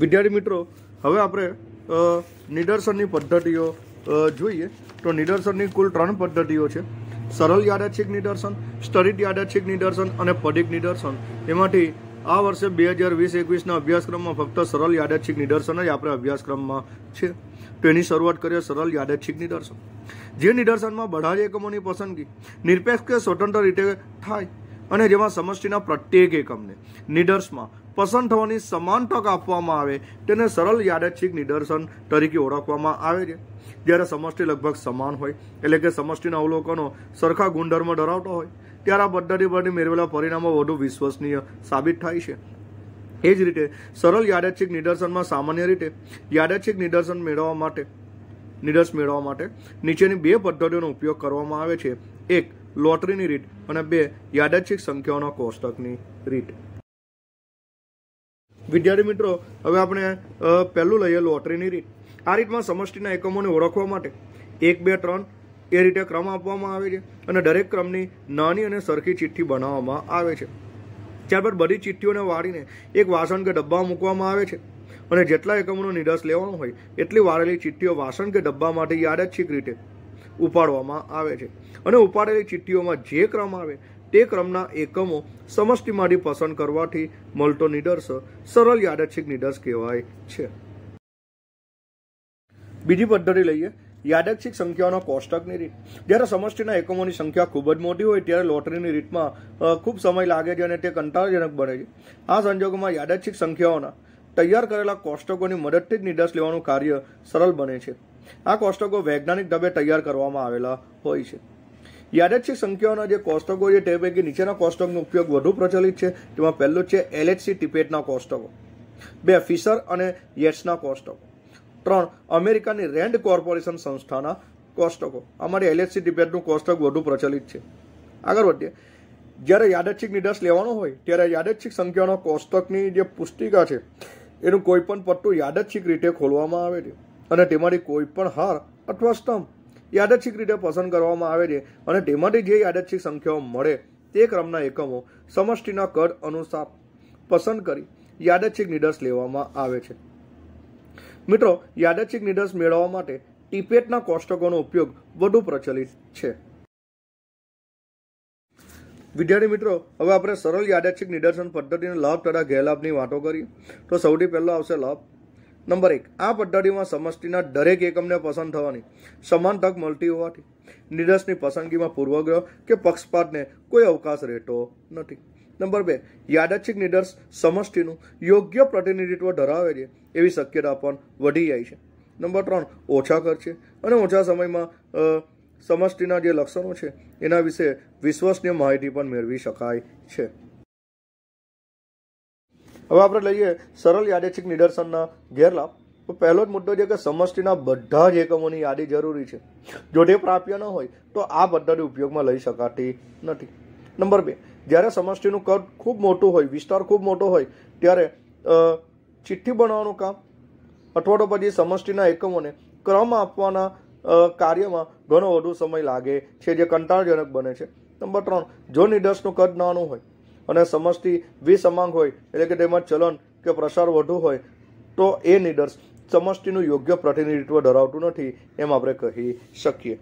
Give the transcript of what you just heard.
વિદ્યાર્થી મિત્રો હવે આપણે નિદર્શનની પદ્ધતિઓ જોઈએ તો નિદર્શનની કુલ ત્રણ પદ્ધતિઓ છે સરળ યાદાચ્છિક નિદર્શન સ્તરિત યાદાચ્છિક નિદર્શન અને પદિક નિદર્શન એમાંથી આ વર્ષે બે હજાર વીસ એકવીસના અભ્યાસક્રમમાં ફક્ત સરળ યાદાચ્છિક નિદર્શન જ આપણે અભ્યાસક્રમમાં છે તો એની શરૂઆત કરીએ સરળ યાદાચ્છિક નિદર્શન જે નિદર્શનમાં બધા જ એકમોની પસંદગી નિરપેક્ષ કે સ્વતંત્ર રીતે થાય અને જેમાં સમષ્ટિના પ્રત્યેક એકમને નિદર્શમાં પસંદ થવાની સમાન તક આપવામાં આવે તેને સરળ યાદચ્છિક નિદર્શન તરીકે ઓળખવામાં આવે છે જ્યારે સમષ્ટિ લગભગ સમાન હોય એટલે કે સમષ્ટિના અવલોકનો સરખા ગુણધર્મ ધરાવતો હોય ત્યારે આ પદ્ધતિ પરથી મેળવેલા પરિણામો વધુ વિશ્વસનીય સાબિત થાય છે એ જ રીતે સરળ યાદચ્છિક નિદર્શનમાં સામાન્ય રીતે યાદચ્છિક નિદર્શન મેળવવા માટે નિદર્શ મેળવવા માટે નીચેની બે પદ્ધતિઓનો ઉપયોગ કરવામાં આવે છે એક લોટરીની રીટ અને બે યાદચ્છિક સંખ્યાઓના કોષ્ટકની રીટ વિદ્યાર્થી મિત્રો હવે આપણે પહેલું લઈએ લોટરીની રીટ આ રીતમાં સમષ્ટિના એકમોને ઓળખવા માટે એક બે ત્રણ એ રીતે ક્રમ આપવામાં આવે છે અને દરેક ક્રમની નાની અને સરખી ચિઠ્ઠી બનાવવામાં આવે છે ત્યારબાદ બધી ચિઠ્ઠીઓને વાળીને એક વાસણ કે ડબ્બા મૂકવામાં આવે છે અને જેટલા એકમોનો નિર્દેશ લેવાનો હોય એટલી વાળેલી ચિઠ્ઠીઓ વાસણ કે ડબ્બામાંથી યાદચ્છિક રીતે ઉપાડવામાં આવે છે અને ઉપાડેલી ચિઠ્ઠીઓમાં જે ક્રમ આવે તે ક્રમના એકમો સમષ્ટિમાંથી પસંદ કરવાથી મળતો નિદર્શ સરળ યાદચ્છિક નિદર્શ કહેવાય છે બીજી પદ્ધતિ લઈએ યાદચ્છિક સંખ્યાઓનો કોષ્ટકની રીત જ્યારે સમષ્ટિના એકમોની સંખ્યા ખૂબ જ મોટી હોય ત્યારે લોટરીની રીતમાં ખૂબ સમય લાગે છે અને તે કંટાળાજનક બને છે આ સંજોગોમાં યાદચ્છિક સંખ્યાઓના તૈયાર કરેલા કોષ્ટકોની મદદથી જ નિર્દેશ લેવાનું કાર્ય સરળ બને છે આ કોષ્ટકો વૈજ્ઞાનિક ઢબે તૈયાર કરવામાં આવેલા હોય છે યાદચ્છિક સંખ્યાઓના જે કોષ્ટકો છે તે પૈકી નીચેના કોષ્ટકનો ઉપયોગ વધુ પ્રચલિત છે તેમાં પહેલું છે એલએચસી ટિપેટના કોષ્ટકો બે ફિશર અને યેટ્સના કોષ્ટકો ત્રણ અમેરિકાની રેન્ડ કોર્પોરેશન સંસ્થાના કોષ્ટકો અમારી એલએચસી ટિપેટનું કોષ્ટક વધુ પ્રચલિત છે આગળ વધીએ જ્યારે યાદચ્છિક નિર્દેશ લેવાનો હોય ત્યારે યાદચ્છિક સંખ્યાઓના કોષ્ટકની જે પુસ્તિકા છે એનું કોઈપણ પટ્ટું યાદચ્છિક રીતે ખોલવામાં આવે છે અને તેમાંથી કોઈ પણ હાર અથવા સ્તંભ યાદચ્છિક રીતે પસંદ કરવામાં આવે છે અને તેમાંથી જે યાદચ્છિક સંખ્યાઓ મળે તે ક્રમના એકમો સમષ્ટિના કદ અનુસાર પસંદ કરી યાદચ્છિક નિર્દેશ લેવામાં આવે છે મિત્રો યાદચ્છિક નિદર્શ મેળવવા માટે ટીપેટના કોષ્ટકોનો ઉપયોગ વધુ પ્રચલિત છે વિદ્યાર્થી મિત્રો હવે આપણે સરળ યાદચ્છિક નિદર્શન પદ્ધતિના લાભ તથા ગેરલાભની વાતો કરીએ તો સૌથી પહેલો આવશે લાભ નંબર એક આ પદ્ધતિમાં સમષ્ટિના દરેક એકમને પસંદ થવાની સમાન તક મળતી હોવાથી નિરસની પસંદગીમાં પૂર્વગ્રહ કે પક્ષપાતને કોઈ અવકાશ રહેતો નથી નંબર બે યાદચ્છિક નિદર્શ સમષ્ટિનું યોગ્ય પ્રતિનિધિત્વ ધરાવે છે એવી શક્યતા પણ વધી જાય છે નંબર ત્રણ ઓછા ખર્ચે અને ઓછા સમયમાં સમષ્ટિના જે લક્ષણો છે એના વિશે વિશ્વસનીય માહિતી પણ મેળવી શકાય છે હવે આપણે લઈએ સરળ યાદેચ્છિક નિદર્શનના ગેરલાભ તો પહેલો જ મુદ્દો છે કે સમષ્ટિના બધા જ એકમોની યાદી જરૂરી છે જો તે પ્રાપ્ય ન હોય તો આ પદ્ધતિ ઉપયોગમાં લઈ શકાતી નથી નંબર બે જ્યારે સમષ્ટિનું કદ ખૂબ મોટું હોય વિસ્તાર ખૂબ મોટો હોય ત્યારે ચિઠ્ઠી બનાવવાનું કામ અથવા તો પછી સમષ્ટિના એકમોને ક્રમ આપવાના કાર્યમાં ઘણો વધુ સમય લાગે છે જે કંટાળાજનક બને છે નંબર ત્રણ જો નિદર્શનું કદ નાનું હોય અને સમષ્ટિ વિસમાંગ હોય એટલે કે તેમાં ચલન કે પ્રસાર વધુ હોય તો એ નિડર્સ સમષ્ટિનું યોગ્ય પ્રતિનિધિત્વ ધરાવતું નથી એમ આપણે કહી શકીએ